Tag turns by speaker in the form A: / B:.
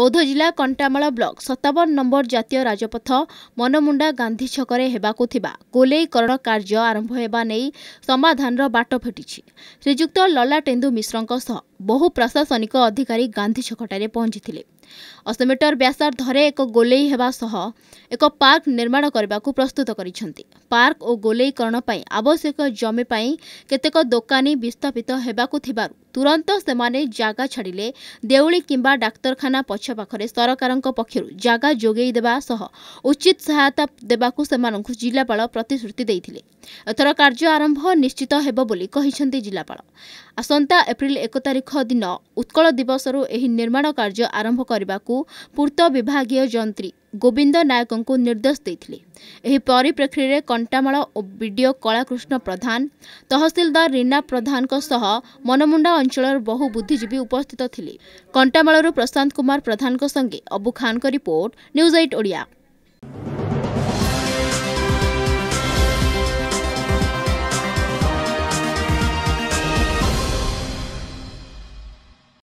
A: ବୌଦ୍ଧ ଜିଲ୍ଲା କଣ୍ଟାମାଳ ବ୍ଲକ ସତାବନ ନମ୍ବର ଜାତୀୟ ରାଜପଥ ମନମୁଣ୍ଡା ଗାନ୍ଧୀ ଛକରେ ହେବାକୁ ଥିବା ଗୋଲେଇକରଣ କାର୍ଯ୍ୟ ଆରମ୍ଭ ହେବା ନେଇ ସମାଧାନର ବାଟ ଫିଟିଛି ଶ୍ରୀଯୁକ୍ତ ଲଲାଟେନ୍ଦୁ ମିଶ୍ରଙ୍କ ସହ ବହୁ ପ୍ରଶାସନିକ ଅଧିକାରୀ ଗାନ୍ଧୀ ଛକଠାରେ ପହଞ୍ଚିଥିଲେ ଅଶୀ ମିଟର ବ୍ୟାସାର୍ଦ୍ଧରେ ଏକ ଗୋଲେଇ ହେବା ସହ ଏକ ପାର୍କ ନିର୍ମାଣ କରିବାକୁ ପ୍ରସ୍ତୁତ କରିଛନ୍ତି ପାର୍କ ଓ ଗୋଲେଇକରଣ ପାଇଁ ଆବଶ୍ୟକ ଜମି ପାଇଁ କେତେକ ଦୋକାନୀ ବିସ୍ଥାପିତ ହେବାକୁ ଥିବାରୁ ତୁରନ୍ତ ସେମାନେ ଜାଗା ଛାଡ଼ିଲେ ଦେଉଳି କିମ୍ବା ଡାକ୍ତରଖାନା ପଛ ପାଖରେ ସରକାରଙ୍କ ପକ୍ଷରୁ ଜାଗା ଯୋଗାଇ ଦେବା ସହ ଉଚିତ ସହାୟତା ଦେବାକୁ ସେମାନଙ୍କୁ ଜିଲ୍ଲାପାଳ ପ୍ରତିଶ୍ରୁତି ଦେଇଥିଲେ ଏଥର କାର୍ଯ୍ୟ ଆରମ୍ଭ ନିଶ୍ଚିତ ହେବ ବୋଲି କହିଛନ୍ତି ଜିଲ୍ଲାପାଳ ଆସନ୍ତା ଏପ୍ରିଲ ଏକ ତାରିଖ ଦିନ ଉତ୍କଳ ଦିବସରୁ ଏହି ନିର୍ମାଣ କାର୍ଯ୍ୟ ଆରମ୍ଭ କରିବ କରିବାକୁ ପୂର୍ତ୍ତ ବିଭାଗୀୟ ଯନ୍ତ୍ରୀ ଗୋବିନ୍ଦ ନାୟକଙ୍କୁ ନିର୍ଦ୍ଦେଶ ଦେଇଥିଲେ ଏହି ପରିପ୍ରେକ୍ଷୀରେ କଣ୍ଟାମାଳ ଓ ବିଡ଼ିଓ କଳାକୃଷ୍ଣ ପ୍ରଧାନ ତହସିଲଦାର ରୀନା ପ୍ରଧାନଙ୍କ ସହ ମନମୁଣ୍ଡା ଅଞ୍ଚଳର ବହୁ ବୁଦ୍ଧିଜୀବୀ ଉପସ୍ଥିତ ଥିଲେ କଣ୍ଟାମାଳରୁ ପ୍ରଶାନ୍ତ କୁମାର ପ୍ରଧାନଙ୍କ ସଙ୍ଗେ ଅବୁ ଖାନଙ୍କ ରିପୋର୍ଟ ନ୍ୟୁଜ୍ ଏଇଟ୍ ଓଡ଼ିଆ